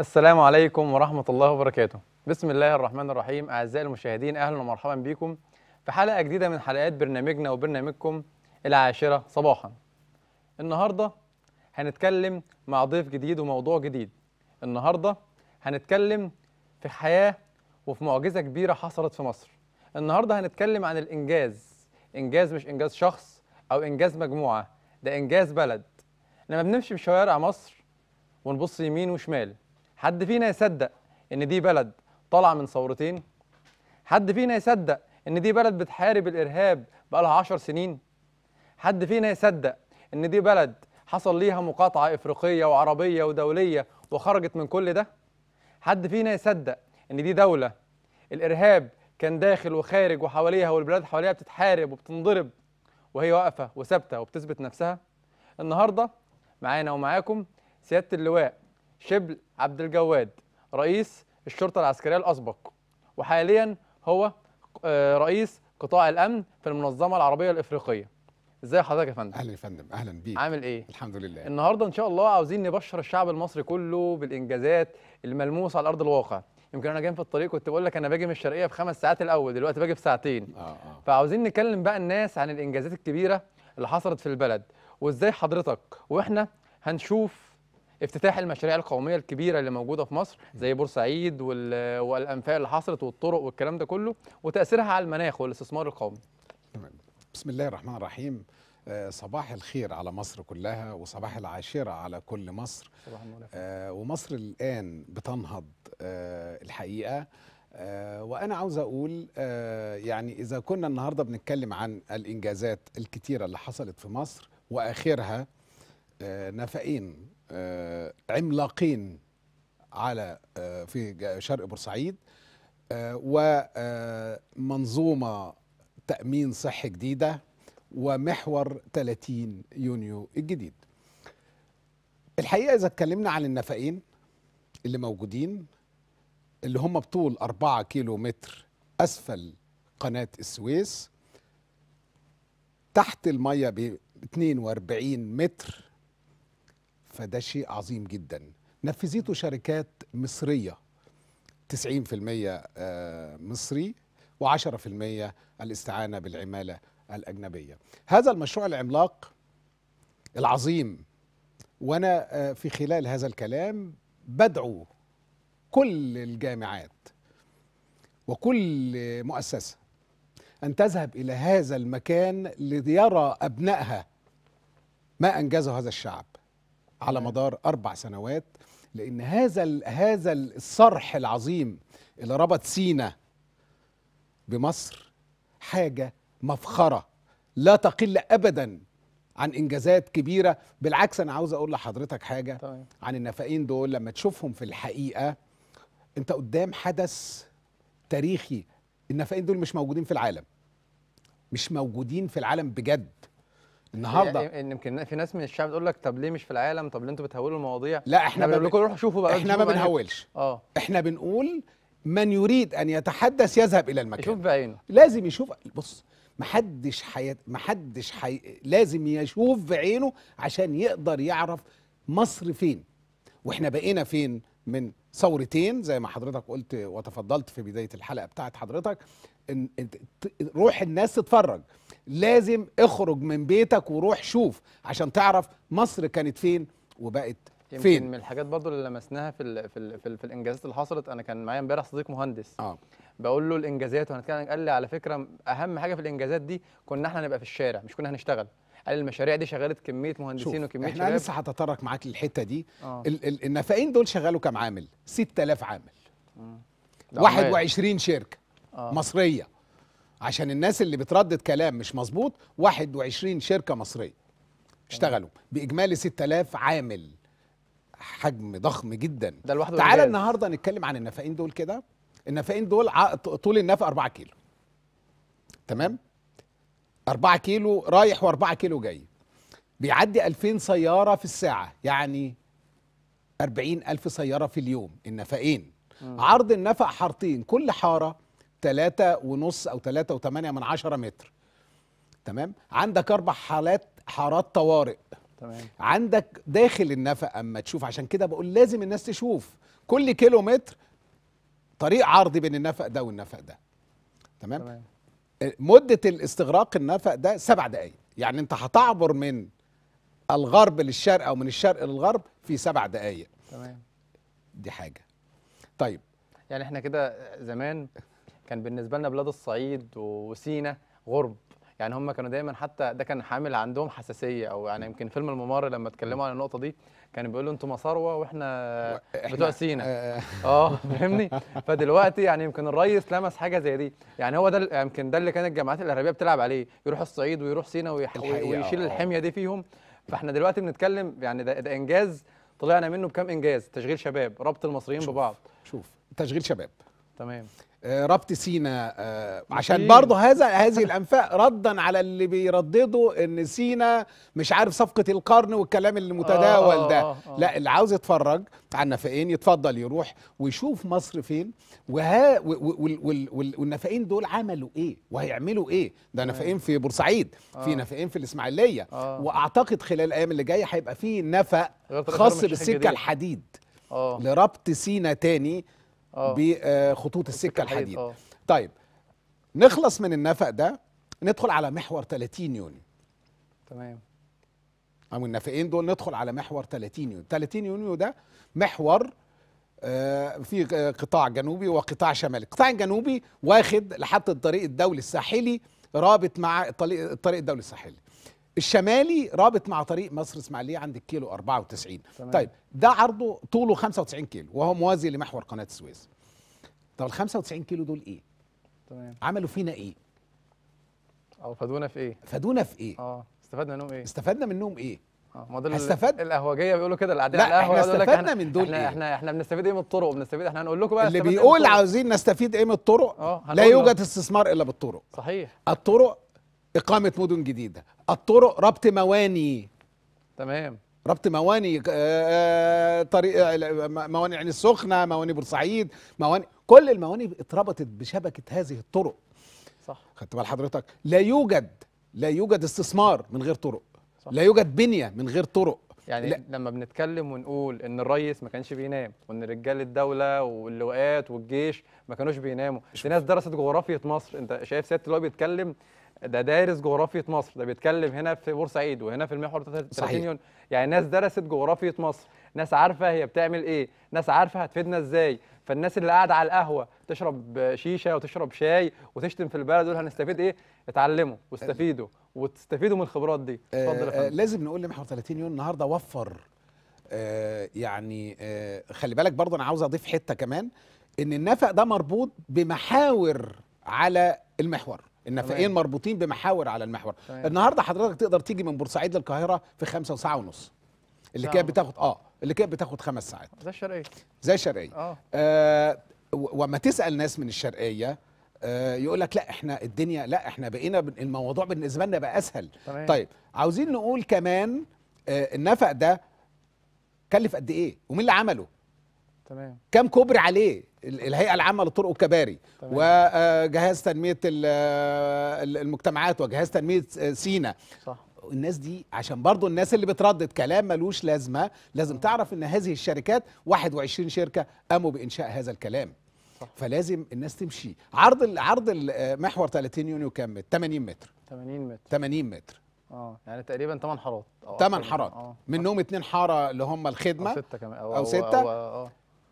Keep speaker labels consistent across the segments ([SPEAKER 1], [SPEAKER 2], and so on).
[SPEAKER 1] السلام عليكم ورحمة الله وبركاته بسم الله الرحمن الرحيم أعزائي المشاهدين أهلا ومرحبا بكم في حلقة جديدة من حلقات برنامجنا وبرنامجكم العاشرة صباحا النهاردة هنتكلم مع ضيف جديد وموضوع جديد النهاردة هنتكلم في حياة وفي معجزة كبيرة حصلت في مصر النهاردة هنتكلم عن الإنجاز إنجاز مش إنجاز شخص أو إنجاز مجموعة ده إنجاز بلد لما بنمشي في شوارع مصر ونبص يمين وشمال حد فينا يصدق ان دي بلد طالعه من ثورتين حد فينا يصدق ان دي بلد بتحارب الارهاب بقالها عشر سنين حد فينا يصدق ان دي بلد حصل ليها مقاطعه افريقيه وعربيه ودوليه وخرجت من كل ده حد فينا يصدق ان دي دوله الارهاب كان داخل وخارج وحواليها والبلاد حواليها بتتحارب وبتنضرب وهي واقفه وثابته وبتثبت نفسها النهارده معانا ومعاكم سياده اللواء شبل عبد الجواد رئيس الشرطة العسكرية الأسبق وحاليا هو آه، رئيس قطاع الأمن في المنظمة العربية الإفريقية ازي حضرتك يا فندم اهلا يا فندم اهلا بيك عامل ايه الحمد لله النهارده ان شاء الله عاوزين نبشر الشعب المصري كله بالانجازات الملموسه على ارض الواقع يمكن انا جاي في الطريق كنت بقول لك انا باجي من الشرقيه في خمس ساعات الاول دلوقتي باجي في ساعتين آه آه. فعاوزين نكلم بقى الناس عن الانجازات الكبيره اللي حصلت في البلد وازاي حضرتك واحنا هنشوف افتتاح المشاريع القوميه الكبيره اللي موجوده في مصر زي بورسعيد والانفاق اللي حصلت والطرق والكلام ده كله وتاثيرها على المناخ والاستثمار القومي.
[SPEAKER 2] بسم الله الرحمن الرحيم آه، صباح الخير على مصر كلها وصباح العاشرة على كل مصر آه، ومصر الآن بتنهض آه، الحقيقة وأنا عاوز أقول يعني إذا كنا النهاردة بنتكلم عن الإنجازات الكتيرة اللي حصلت في مصر وآخرها نفقين آه، عملاقين على آه، في شرق بورسعيد آه، ومنظومه تامين صحي جديده ومحور 30 يونيو الجديد الحقيقه اذا اتكلمنا عن النفقين اللي موجودين اللي هم بطول 4 كيلو متر اسفل قناه السويس تحت الميه ب 42 متر فده شيء عظيم جدا نفذته شركات مصرية 90% آه، مصري و10% الاستعانة بالعمالة الأجنبية هذا المشروع العملاق العظيم وأنا آه، في خلال هذا الكلام بدعو كل الجامعات وكل مؤسسة أن تذهب إلى هذا المكان ليرى أبنائها ما أنجزه هذا الشعب على مدار أربع سنوات لأن هذا هذا الصرح العظيم اللي ربط سينا بمصر حاجة مفخرة لا تقل أبدا عن إنجازات كبيرة بالعكس أنا عاوز أقول لحضرتك حاجة طيب. عن النفقين دول لما تشوفهم في الحقيقة أنت قدام حدث تاريخي النفقين دول مش موجودين في العالم مش
[SPEAKER 1] موجودين في العالم بجد النهارده يعني ان يمكن في ناس من الشعب تقول لك طب ليه مش في العالم طب ليه انتوا بتهولوا المواضيع لا احنا يعني بنقول لكم روحوا شوفوا بقى احنا ما بنهولش اه
[SPEAKER 2] احنا بنقول من يريد ان يتحدث يذهب الى المكان يشوف بعينه لازم يشوف بص محدش حي... محدش حي... لازم يشوف بعينه عشان يقدر يعرف مصر فين واحنا بقينا فين من ثورتين زي ما حضرتك قلت وتفضلت في بدايه الحلقه بتاعت حضرتك إن... روح الناس تتفرج لازم اخرج من بيتك وروح شوف عشان تعرف مصر كانت فين
[SPEAKER 1] وبقت يمكن فين من الحاجات برضو اللي لمسناها في الـ في الـ في, الـ في الانجازات اللي حصلت انا كان معايا امبارح صديق مهندس اه بقول له الانجازات وهنتكلم قال لي على فكره اهم حاجه في الانجازات دي كنا احنا نبقى في الشارع مش كنا هنشتغل قال المشاريع دي شغلت كميه مهندسين وكميه احنا شباب. لسه
[SPEAKER 2] هتطرق معاك للحته دي آه. النفقين دول شغلوا كام عامل 6000 عامل
[SPEAKER 1] 21 شركه آه.
[SPEAKER 2] مصريه عشان الناس اللي بتردد كلام مش مظبوط 21 شركه مصريه اشتغلوا باجمالي 6000 عامل حجم ضخم جدا ده لوحده تعالى النهارده نتكلم عن النفقين دول كده النفقين دول طول النفق 4 كيلو تمام 4 كيلو رايح و4 كيلو جاي بيعدي 2000 سياره في الساعه يعني 40000 سياره في اليوم النفقين عرض النفق حارتين كل حاره ثلاثة ونص او ثلاثة وثمانية من عشرة متر تمام عندك اربع حالات حارات طوارئ تمام عندك داخل النفق اما تشوف عشان كده بقول لازم الناس تشوف كل كيلو متر طريق عرضي بين النفق ده والنفق ده تمام, تمام. مده الاستغراق النفق ده سبع دقائق يعني انت هتعبر من الغرب للشرق او من الشرق
[SPEAKER 1] للغرب في سبع دقائق تمام دي حاجه طيب يعني احنا كده زمان كان بالنسبه لنا بلاد الصعيد وسينا غرب يعني هم كانوا دايما حتى ده كان حامل عندهم حساسيه او يعني يمكن فيلم الممر لما اتكلموا عن النقطه دي كان بيقولوا انتم ثروه واحنا بتوع سينا آه. اه فاهمني فدلوقتي يعني يمكن الريس لمس حاجه زي دي يعني هو ده يمكن ده اللي كانت الجامعات الارهابيه بتلعب عليه يروح الصعيد ويروح سينا ويشيل آه. الحميه دي فيهم فاحنا دلوقتي بنتكلم يعني ده, ده انجاز طلعنا منه بكام انجاز تشغيل شباب ربط المصريين شوف ببعض شوف تشغيل شباب تمام آه، ربط سينا آه، عشان برضه
[SPEAKER 2] هذا هذه الانفاق ردا على اللي بيرددوا ان سينا مش عارف صفقه القرن والكلام المتداول متداول آه، ده آه آه لا اللي عاوز يتفرج على النفقين يتفضل يروح ويشوف مصر فين وها والنفقين دول عملوا ايه وهيعملوا ايه ده نفقين في بورسعيد في نفقين في الاسماعيليه واعتقد خلال الايام اللي جايه هيبقى في نفق
[SPEAKER 1] خاص بالسكه
[SPEAKER 2] الحديد لربط سينا تاني آه. بخطوط السكه الحديد أوه. آه. طيب نخلص من النفق ده ندخل على محور 30 يونيو تمام او النفقين دول ندخل على محور 30 يونيو 30 يونيو ده محور آه، في قطاع جنوبي وقطاع شمالي القطاع الجنوبي واخد لحد الطريق الدولي الساحلي رابط مع الطريق الدولي الساحلي الشمالي رابط مع طريق مصر اسماعيليه عند الكيلو 94 تمام. طيب ده عرضه طوله 95 كيلو وهو موازي لمحور قناه السويس طب ال 95 كيلو دول ايه تمام عملوا فينا ايه او
[SPEAKER 1] فادونا في ايه فادونا في ايه اه استفدنا منهم ايه استفدنا منهم ايه آه، ما دول هستفد القهوجيه بيقولوا كده اللي قاعدين على القهوه احنا استفدنا من دول احنا إيه؟ احنا احنا بنستفيد ايه من الطرق بنستفيد احنا هنقول لكم بقى اللي بيقول إيه
[SPEAKER 2] عاوزين نستفيد ايه من الطرق
[SPEAKER 1] آه، لا يوجد
[SPEAKER 2] استثمار الا بالطرق صحيح الطرق اقامه مدن جديده الطرق ربط مواني تمام ربط مواني آه، آه، طريق آه، مواني عين السخنه مواني بورسعيد مواني كل المواني اتربطت بشبكه هذه الطرق صح خدت بال حضرتك لا يوجد لا يوجد استثمار من غير طرق صح. لا يوجد بنيه من غير طرق يعني لا.
[SPEAKER 1] لما بنتكلم ونقول ان الريس ما كانش بينام وان رجال الدوله واللواءات والجيش ما كانوش بيناموا في ناس درست جغرافيه مصر انت شايف سياده اللواء بيتكلم ده دارس جغرافيه مصر ده بيتكلم هنا في بورسعيد وهنا في المحور 30 يونيو يعني ناس درست جغرافيه مصر ناس عارفه هي بتعمل ايه ناس عارفه هتفيدنا ازاي فالناس اللي قاعده على القهوه تشرب شيشه وتشرب شاي وتشتم في البلد دول هنستفيد ايه اتعلموا واستفيدوا وتستفيدوا من الخبرات دي آه، اتفضل يا آه،
[SPEAKER 2] لازم نقول لمحور 30 يونيو النهارده وفر آه يعني آه خلي بالك برضه انا عاوز اضيف حته كمان ان النفق ده مربوط بمحاور على المحور النفقين مربوطين بمحاور على المحور طيب. النهارده حضرتك تقدر تيجي من بورسعيد للقاهره في خمسة وساعه ونص اللي كانت بتاخد اه اللي كانت بتاخد خمس ساعات زي الشرقيه زي الشرقيه آه. آه وما تسال ناس من الشرقيه آه يقول لك لا احنا الدنيا لا احنا بقينا الموضوع بالنسبه لنا بقى اسهل طيب, طيب عاوزين نقول كمان آه النفق ده كلف قد ايه ومين اللي عمله تمام كام كوبري عليه الهيئه العامه للطرق والكباري وجهاز تنميه المجتمعات وجهاز تنميه سينا صح الناس دي عشان برضو الناس اللي بتردد كلام ملوش لازمه لازم تعرف ان هذه الشركات 21 شركه قاموا بانشاء هذا الكلام صح. فلازم الناس تمشي عرض عرض محور 30 يونيو كام 80 متر 80 متر 80 متر
[SPEAKER 1] اه يعني تقريبا 8 حارات 8 حارات آه.
[SPEAKER 2] منهم 2 حاره اللي هم الخدمه او 6 كمان او 6 أو, أو, أو,
[SPEAKER 1] أو, أو آه.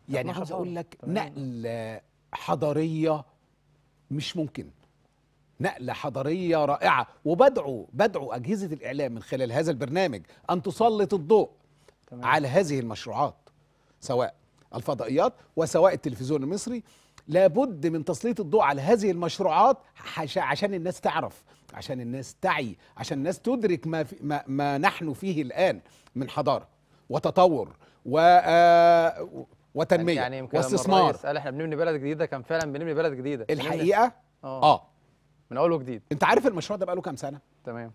[SPEAKER 1] يعني عاوز اقول لك
[SPEAKER 2] نقله حضاريه مش ممكن نقله حضاريه رائعه وبدعو بدعو اجهزه الاعلام من خلال هذا البرنامج ان تسلط الضوء تمام. على هذه المشروعات سواء الفضائيات وسواء التلفزيون المصري لابد من تسليط الضوء على هذه المشروعات عشان الناس تعرف عشان الناس تعي عشان الناس تدرك ما, في ما, ما نحن فيه الآن من حضارة وتطور
[SPEAKER 1] و آه، وتنميه يعني, يعني يمكن واستثمار قال احنا بنبني بلد جديده كان فعلا بنبني بلد جديده الحقيقه اه اه من اول وجديد انت عارف المشروع ده بقاله كام
[SPEAKER 2] سنه تمام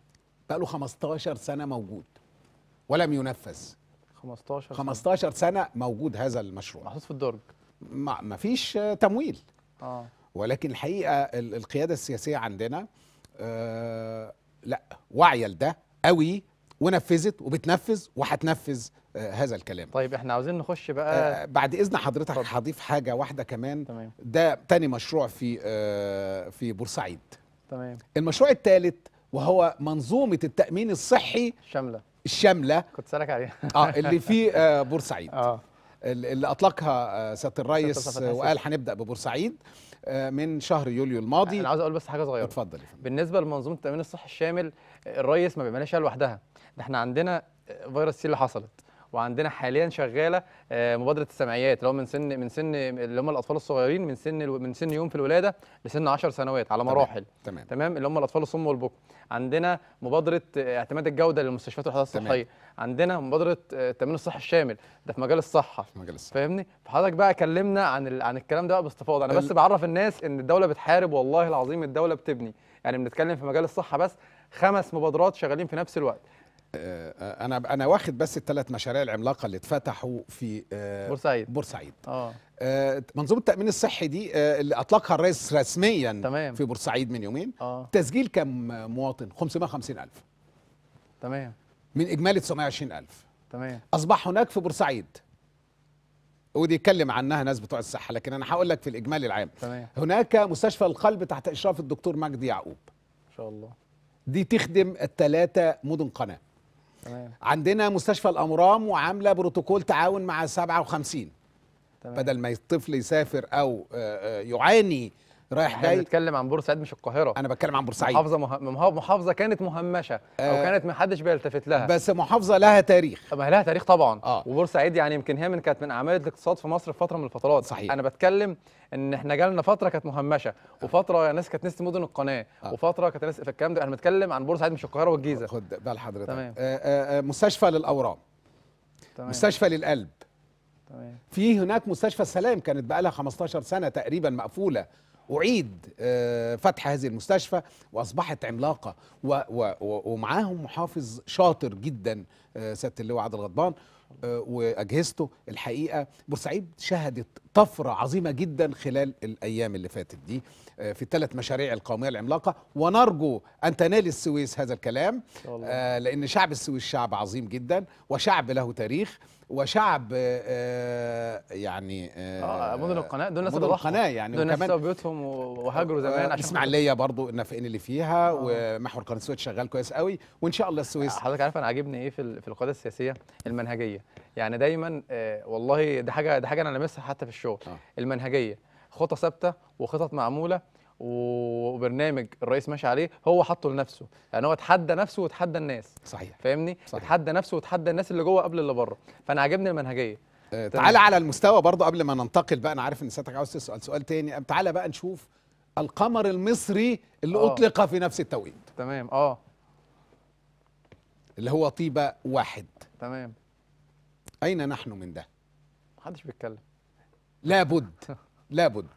[SPEAKER 2] بقاله 15 سنه موجود ولم ينفذ
[SPEAKER 1] 15 15
[SPEAKER 2] سنه, سنة موجود هذا المشروع محطوط في الدرج ما مفيش تمويل اه ولكن الحقيقه القياده السياسيه عندنا آه لا واعيه لده قوي ونفذت وبتنفذ وهتنفذ آه، هذا الكلام طيب احنا عاوزين نخش بقى آه، بعد اذن حضرتك هضيف حاجه واحده كمان تمام. ده تاني مشروع في آه، في بورسعيد تمام المشروع الثالث وهو منظومه التامين الصحي الشامله الشامله كنت سالك عليها اه اللي في بورسعيد اه اللي اطلقها سياده الرئيس وقال هنبدا ببورسعيد
[SPEAKER 1] من شهر يوليو الماضي انا عاوز اقول بس حاجه صغيره اتفضل بالنسبه لمنظومه التامين الصحي الشامل الرئيس ما بيعملهاش لوحدها ده احنا عندنا فيروس سي اللي حصلت وعندنا حاليا شغاله آه، مبادره السمعيات اللي هو من سن من سن اللي هم الاطفال الصغيرين من سن من سن يوم في الولاده لسن 10 سنوات على مراحل تمام, تمام اللي هم الاطفال الصم والبكم عندنا مبادره آه، اعتماد الجوده للمستشفيات والحالات الصحيه عندنا مبادره آه، التامين الصحي الشامل ده في مجال الصحه في مجال الصحه فاهمني فحضرتك بقى كلمنا عن ال... عن الكلام ده بقى باستفاضه انا بس بعرف الناس ان الدوله بتحارب والله العظيم الدوله بتبني يعني بنتكلم في مجال الصحه بس خمس مبادرات شغالين في نفس الوقت
[SPEAKER 2] آه،
[SPEAKER 1] انا انا واخد بس الثلاث مشاريع
[SPEAKER 2] العملاقه اللي اتفتحوا في آه، بورسعيد بورسعيد آه. اه منظومه التامين الصحي دي اللي اطلقها الرئيس رسميا تمام. في بورسعيد من يومين أوه. تسجيل كم مواطن 550000 تمام من اجمالي 920000 تمام اصبح هناك في بورسعيد ودي يتكلم عنها ناس بتوع الصحه لكن انا هقول لك في الاجمالي العام تمام. هناك مستشفى القلب تحت اشراف الدكتور مجدي يعقوب ان شاء الله دي تخدم الثلاثه مدن قناه تمام. عندنا مستشفى الامرام وعامله بروتوكول تعاون مع 57 تمام. بدل ما الطفل يسافر او آه، آه،
[SPEAKER 1] يعاني رايح جاي بنتكلم عن بورسعيد مش القاهره انا بتكلم عن بورسعيد محافظه مه... محافظه كانت مهمشه آه او كانت محدش بيلتفت لها بس
[SPEAKER 2] محافظه لها تاريخ
[SPEAKER 1] ما لها تاريخ طبعا آه. وبورسعيد يعني يمكن هي من كانت من اعمال الاقتصاد في مصر في فتره من الفترات صحيح انا بتكلم ان احنا جالنا فتره كانت مهمشه آه. وفتره ناس كانت ناس مدن القناه آه. وفتره كانت ناس في الكلام ده انا بتكلم عن بورسعيد مش القاهره والجيزه خد بال حضرتك آه،,
[SPEAKER 2] آه آه مستشفى للاورام تمام. مستشفى للقلب تمام. في هناك مستشفى السلام كانت بقى لها 15 سنه تقريبا مقفوله أعيد آه، فتح هذه المستشفى وأصبحت عملاقة ومعاهم محافظ شاطر جدا آه، سيادة اللواء عادل غضبان آه، واجهزته الحقيقه بورسعيد شهدت طفره عظيمه جدا خلال الايام اللي فاتت دي في الثلاث مشاريع القوميه العملاقه ونرجو ان تنال السويس هذا الكلام لان شعب السويس شعب عظيم جدا وشعب له تاريخ وشعب آه، آه، يعني آه،, اه مدن القناه دول ناس مدن القناه يعني دول ناس
[SPEAKER 1] بيوتهم وهاجروا زمان عشان اسماعيليه
[SPEAKER 2] برضو النافقين اللي فيها آه. ومحور قناه
[SPEAKER 1] السويس شغال كويس قوي وان شاء الله السويس حضرتك عارف انا عاجبني ايه في في القياده السياسيه المنهجيه يعني دايما والله دي حاجه دي حاجه انا لمسها حتى في الشغل آه. المنهجيه خطه ثابته وخطط معموله وبرنامج الرئيس ماشي عليه هو حاطه لنفسه يعني هو اتحدى نفسه واتحدى الناس صحيح فاهمني صحيح. اتحدى نفسه واتحدى الناس اللي جوه قبل اللي بره فانا عاجبني المنهجيه آه، تعالى على
[SPEAKER 2] المستوى برضه قبل ما ننتقل بقى انا عارف ان سيادتك عاوز تسال سؤال تاني تعالى بقى نشوف القمر المصري اللي أوه. اطلق في نفس التوقيت تمام اه اللي هو طيبه واحد تمام اين نحن من ده محدش بيتكلم لابد لابد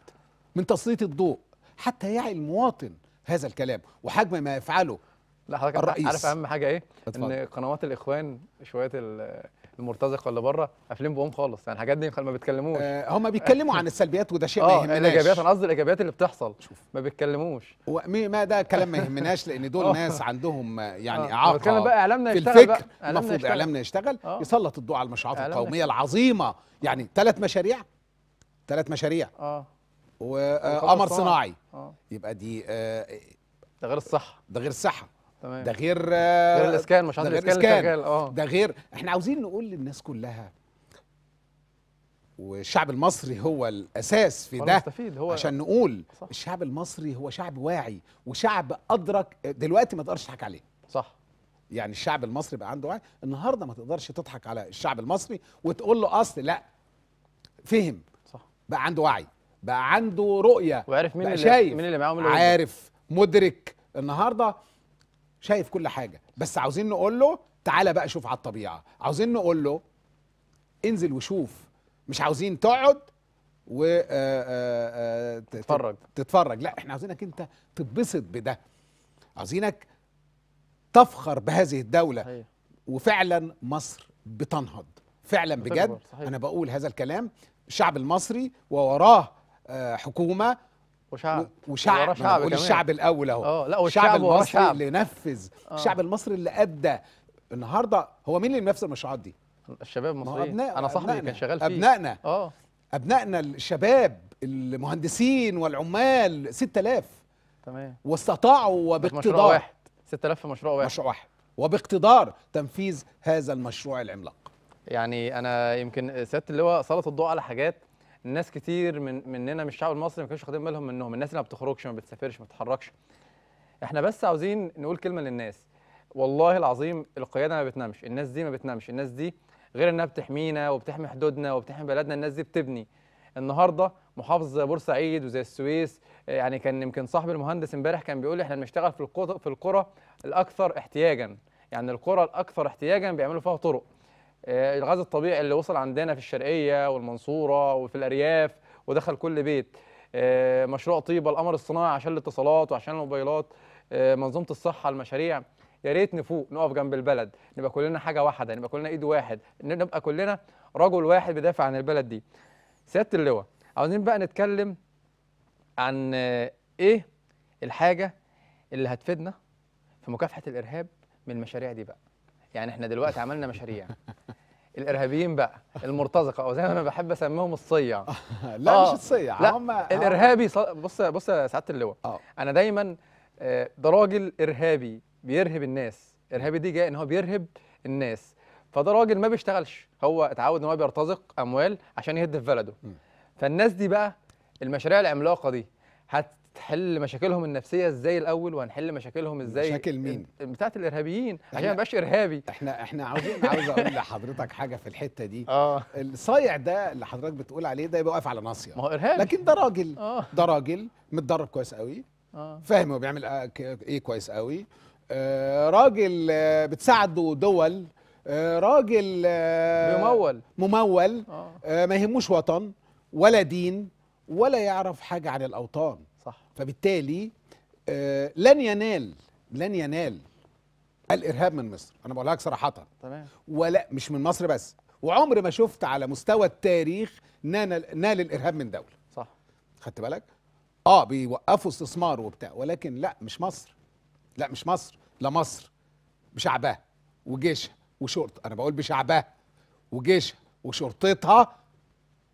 [SPEAKER 2] من تسليط الضوء حتى يعي المواطن هذا الكلام وحجم ما يفعله
[SPEAKER 1] لا حضرتك الرئيس عارف اهم حاجه ايه أتفضل. ان قنوات الاخوان شويه المرتزقه اللي بره قافلين بهم خالص يعني الحاجات دي ما بيتكلموش آه هم بيتكلموا
[SPEAKER 2] عن السلبيات وده شيء آه ما يهمناش الايجابيات انا
[SPEAKER 1] قصدي الايجابيات اللي بتحصل شوف ما بيتكلموش ما ده كلام ما يهمناش لان دول آه. ناس
[SPEAKER 2] عندهم يعني اعاقه بقى اعلامنا يشتغل الفكر المفروض اعلامنا يشتغل آه. يسلط الضوء على المشروعات القوميه العظيمه يعني ثلاث مشاريع ثلاث مشاريع اه وقمر صناعي آه. يبقى دي آه ده غير الصحه ده غير الصحه تمام ده غير آه غير الاسكان مش عارف الاسكان اه ده غير احنا عاوزين نقول للناس كلها والشعب المصري هو الاساس في ده هو عشان نقول صح. الشعب المصري هو شعب واعي وشعب ادرك دلوقتي ما تقدرش تضحك عليه صح يعني الشعب المصري بقى عنده وعي النهارده ما تقدرش تضحك على الشعب المصري وتقول له اصل لا فهم صح بقى عنده وعي بقى عنده رؤيه وعارف مين اللي شايف مين اللي معاهم اللي عارف مدرك النهارده شايف كل حاجه بس عاوزين نقول له تعالى بقى شوف على الطبيعه عاوزين نقول له انزل وشوف مش عاوزين تقعد و آه، آه، آه، تتفرج تتفرج لا احنا عاوزينك انت تتبسط بده عاوزينك تفخر بهذه الدوله صحيح. وفعلا مصر بتنهض فعلا بجد صحيح. انا بقول هذا الكلام الشعب المصري ووراه آه، حكومه وشعب وشعب شعب الشعب الاول اهو اه، لا الشعب المصري اللي نفذ أوه. الشعب المصري اللي ادى النهارده هو مين اللي نفذ المشروعات دي الشباب المصريين انا صاحبي كان شغال فيه ابنائنا اه ابنائنا الشباب المهندسين والعمال 6000 تمام واستطاعوا وباقتدار مشروع واحد 6000
[SPEAKER 1] في مشروع واحد مشروع واحد وباقتدار تنفيذ هذا المشروع العملاق يعني انا يمكن سياده اللواء سلط الضوء على حاجات ناس كتير من مننا من الشعب المصري ما كانوش واخدين بالهم منهم الناس اللي ما بتخرجش ما بتسافرش ما بتتحركش احنا بس عاوزين نقول كلمه للناس والله العظيم القياده ما بتنامش الناس دي ما بتنامش الناس دي غير انها بتحمينا وبتحمي حدودنا وبتحمي بلدنا الناس دي بتبني النهارده محافظ زي بورسعيد وزي السويس يعني كان يمكن صاحب المهندس امبارح كان بيقول احنا بنشتغل في في القرى الاكثر احتياجا يعني القرى الاكثر احتياجا بيعملوا فيها طرق آه، الغاز الطبيعي اللي وصل عندنا في الشرقيه والمنصوره وفي الارياف ودخل كل بيت آه، مشروع طيبه القمر الصناعي عشان الاتصالات وعشان الموبايلات آه، منظومه الصحه المشاريع يا ريت نفوق نقف جنب البلد نبقى كلنا حاجه واحده نبقى كلنا ايد واحد نبقى كلنا رجل واحد بيدافع عن البلد دي سياده اللواء عاوزين بقى نتكلم عن ايه الحاجه اللي هتفيدنا في مكافحه الارهاب من المشاريع دي بقى يعني احنا دلوقتي عملنا مشاريع الارهابيين بقى المرتزقه او زي ما انا بحب اسميهم الصيع لا آه مش الصيع لا هم الارهابي بص بص يا سعاده اللواء آه. انا دايما آه، ده راجل ارهابي بيرهب الناس ارهابي دي جاي ان هو بيرهب الناس فده راجل ما بيشتغلش هو اتعود ان هو بيرتزق اموال عشان يهد في بلده م. فالناس دي بقى المشاريع العملاقه دي هت تحل مشاكلهم النفسيه ازاي الاول وهنحل مشاكلهم ازاي مشاكل مين بتاعه الارهابيين عشان ما يبقاش ارهابي احنا احنا عاوزين عاوز اقول لحضرتك حاجه في الحته
[SPEAKER 2] دي اه الصايع ده اللي حضرتك بتقول عليه ده يبقى واقف على ناصيه ما هو ارهابي لكن ده راجل آه. ده راجل متدرب كويس قوي آه. فاهم هو بيعمل ايه كويس قوي آه راجل آه بتساعده دول آه راجل آه ممول ممول آه. آه ما يهموش وطن ولا دين ولا يعرف حاجه عن الاوطان صح فبالتالي آه، لن ينال لن ينال الارهاب من مصر انا بقولها لك صراحه تمام ولا مش من مصر بس وعمر ما شفت على مستوى التاريخ نال, نال الارهاب من دوله صح خدت بالك اه بيوقفوا استثمار وبتاع ولكن لا مش مصر لا مش مصر لا مصر بشعبها وجيشها وشرطة انا بقول بشعبها وجيشها وشرطتها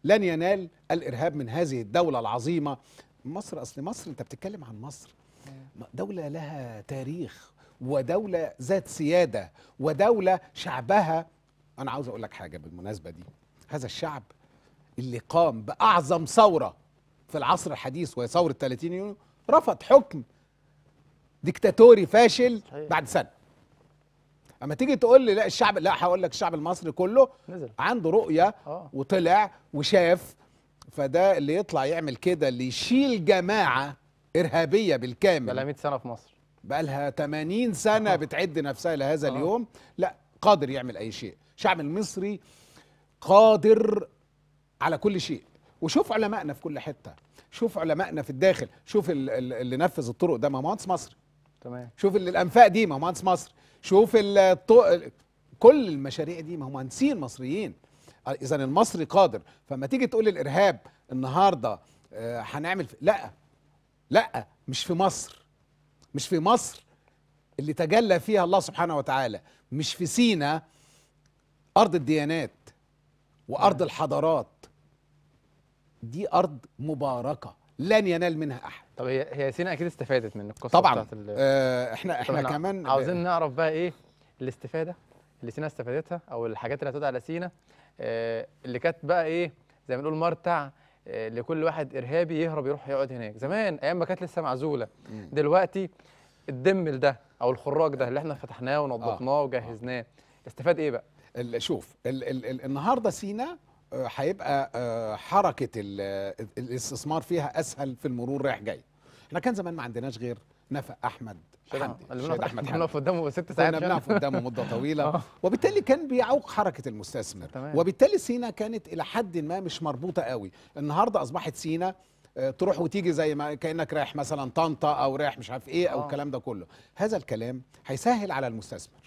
[SPEAKER 2] لن ينال الارهاب من هذه الدوله العظيمه مصر اصل مصر انت بتتكلم عن مصر آه. دوله لها تاريخ ودوله ذات سياده ودوله شعبها انا عاوز اقول لك حاجه بالمناسبه دي هذا الشعب اللي قام باعظم ثوره في العصر الحديث وهي ثوره 30 يونيو رفض حكم ديكتاتوري فاشل بعد سنه اما تيجي تقول لي لا الشعب لا هقول لك الشعب المصري كله عنده رؤيه آه. وطلع وشاف فده اللي يطلع يعمل كده اللي يشيل جماعه ارهابيه بالكامل بقى لها 100 سنه في مصر بقى لها 80 سنه بتعد نفسها لهذا أوه. اليوم لا قادر يعمل اي شيء الشعب المصري قادر على كل شيء وشوف علمائنا في كل حته شوف علمائنا في الداخل شوف اللي نفذ الطرق ده ما مهندس مصري تمام شوف اللي الانفاق دي ما مهندس مصري شوف كل المشاريع دي ما مهندسين مصريين اذا المصري قادر فما تيجي تقول الارهاب النهارده آه، هنعمل لا لا مش في مصر مش في مصر اللي تجلى فيها الله سبحانه وتعالى مش في سينا ارض الديانات وارض نعم. الحضارات دي ارض مباركه لن ينال منها احد
[SPEAKER 1] طب هي هي سينا اكيد استفادت من القصه طبعا بتاعت آه احنا احنا كمان عاوزين آه، نعرف بقى ايه الاستفاده اللي سينا استفادتها او الحاجات اللي هتقعد على سينا آه، اللي كانت بقى ايه زي ما نقول مرتع آه، لكل واحد ارهابي يهرب يروح يقعد هناك زمان ايام ما كانت لسه معزوله دلوقتي الدمل ده او الخراج ده اللي احنا فتحناه ونظفناه آه. وجهزناه استفاد ايه بقى شوف ال ال ال
[SPEAKER 2] النهارده سينا هيبقى حركه الاستثمار فيها اسهل في المرور رايح جاي احنا كان زمان ما عندناش غير نفى احمد حمدي احمد بنقف قدامه ست ساعات كنا بنقف قدامه مده طويله آه. وبالتالي كان بيعوق حركه المستثمر تمام. وبالتالي سينا كانت الى حد ما مش مربوطه قوي النهارده اصبحت سينا آه، تروح وتيجي زي ما كانك رايح مثلا طنطا او رايح مش عارف ايه او آه. الكلام ده كله هذا الكلام هيسهل على المستثمر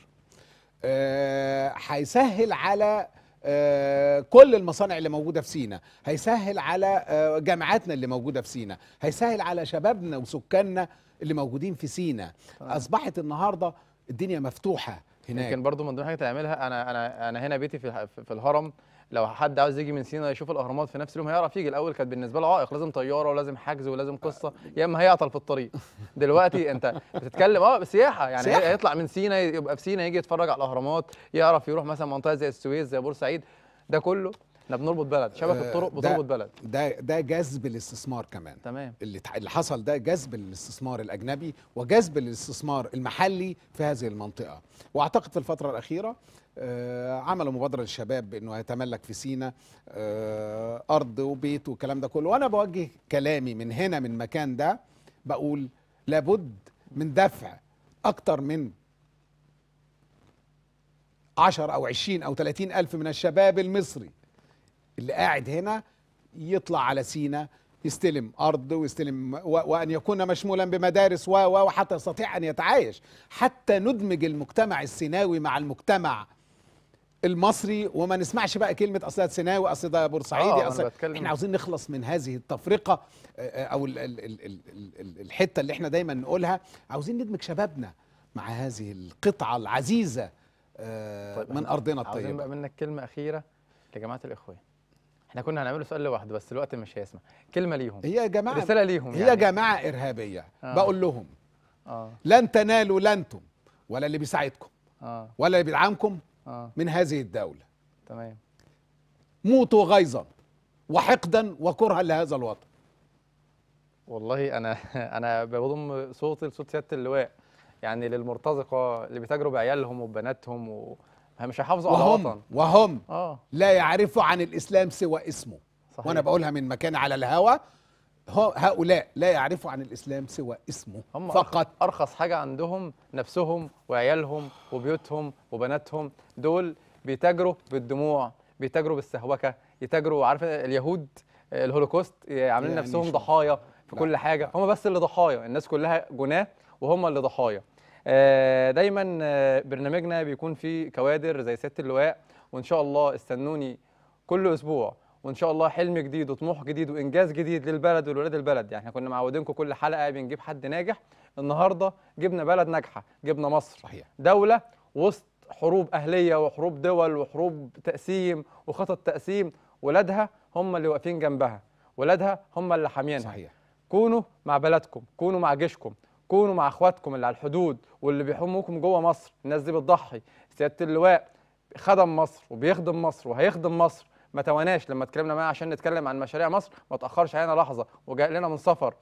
[SPEAKER 2] هيسهل أه على آه كل المصانع اللي موجوده في سينا هيسهل على آه جامعاتنا اللي موجوده في سينا هيسهل على شبابنا وسكاننا اللي موجودين في سينا آه. اصبحت النهارده
[SPEAKER 1] الدنيا مفتوحه هناك يمكن برضه من ضمن الحاجات اللي تعملها انا انا انا هنا بيتي في في الهرم لو حد عاوز يجي من سينا يشوف الاهرامات في نفس اليوم هيعرف يجي الاول كانت بالنسبه له عائق لازم طياره ولازم حجز ولازم قصه آه. يا اما هيعطل في الطريق دلوقتي انت بتتكلم اه سياحه يعني سياحة. هيطلع من سينا يبقى في سينا يجي يتفرج على الاهرامات يعرف يروح مثلا منطقه زي السويس زي بورسعيد ده كله احنا بنربط بلد شبكه آه الطرق بتربط بلد
[SPEAKER 2] ده ده جذب الاستثمار كمان تمام اللي اللي حصل ده جذب الاستثمار الاجنبي وجذب الاستثمار المحلي في هذه المنطقه واعتقد في الفتره الاخيره آه عملوا مبادرة للشباب بأنه هيتملك في سينا آه أرض وبيت والكلام ده كله وأنا بوجه كلامي من هنا من مكان ده بقول لابد من دفع أكتر من 10 أو 20 أو 30 ألف من الشباب المصري اللي قاعد هنا يطلع على سينا يستلم ارض ويستلم وان يكون مشمولا بمدارس و وحتى يستطيع ان يتعايش حتى ندمج المجتمع السيناوي مع المجتمع المصري وما نسمعش بقى كلمه اصل ده سيناوي اصل ده بورسعيدي آه اصل احنا عاوزين نخلص من هذه التفرقه آه، آه، او الحته اللي احنا دايما نقولها عاوزين ندمج شبابنا مع هذه
[SPEAKER 1] القطعه العزيزه آه، طيب، من ارضنا الطيبه عاوزين بقى منك كلمه اخيره لجماعه الاخوان احنا كنا هنعمله سؤال لوحده بس الوقت مش هيسمع كلمه ليهم هي جماعه رساله ليهم هي يعني. جماعه ارهابيه آه. بقول لهم آه.
[SPEAKER 2] لن تنالوا لا انتم ولا اللي بيساعدكم آه. ولا اللي بيدعمكم آه. من هذه الدوله تمام موتوا غيظا وحقدا
[SPEAKER 1] وكرها لهذا الوطن والله انا انا بضم صوتي لصوت سياده اللواء يعني للمرتزقه اللي بتجرب عيالهم وبناتهم و... مش هيحافظوا على الوطن وهم آه.
[SPEAKER 2] لا يعرفوا عن الإسلام سوى اسمه صحيح. وأنا بقولها من مكان على الهوى هؤلاء
[SPEAKER 1] لا يعرفوا عن الإسلام سوى اسمه هم فقط أرخص حاجة عندهم نفسهم وعيالهم وبيوتهم وبناتهم دول بيتاجروا بالدموع بيتاجروا بالسهوكة يتاجروا عارف اليهود الهولوكوست عاملين يعني نفسهم ضحايا في لا. كل حاجة هم بس اللي ضحايا الناس كلها جناه وهم اللي ضحايا آه، دايما آه، برنامجنا بيكون فيه كوادر زي ست اللواء وان شاء الله استنوني كل اسبوع وان شاء الله حلم جديد وطموح جديد وانجاز جديد للبلد ولولاد البلد يعني احنا كنا معودينكم كل حلقه بنجيب حد ناجح النهارده جبنا بلد ناجحه جبنا مصر صحيح. دوله وسط حروب اهليه وحروب دول وحروب تقسيم وخطط تقسيم ولادها هم اللي واقفين جنبها ولادها هم اللي حامينها صحيح كونوا مع بلدكم كونوا مع جيشكم كونوا مع اخواتكم اللي على الحدود واللي بيحموكم جوه مصر الناس دي بتضحي سياده اللواء خدم مصر وبيخدم مصر وهيخدم مصر ما تواناش لما اتكلمنا معاه عشان نتكلم عن مشاريع مصر ما تاخرش علينا لحظه وجاء لنا من سفر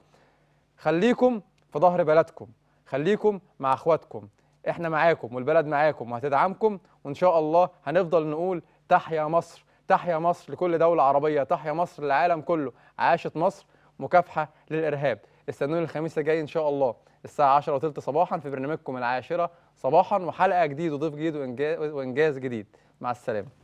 [SPEAKER 1] خليكم في ظهر بلدكم خليكم مع اخواتكم احنا معاكم والبلد معاكم وهتدعمكم وان شاء الله هنفضل نقول تحيا مصر تحيا مصر لكل دوله عربيه تحيا مصر للعالم كله عاشت مصر مكافحه للارهاب استنوني الخميس الجاي ان شاء الله الساعه 10 وثلث صباحا في برنامجكم العاشره صباحا وحلقه جديده وضيف جديد وانجاز جديد مع السلامه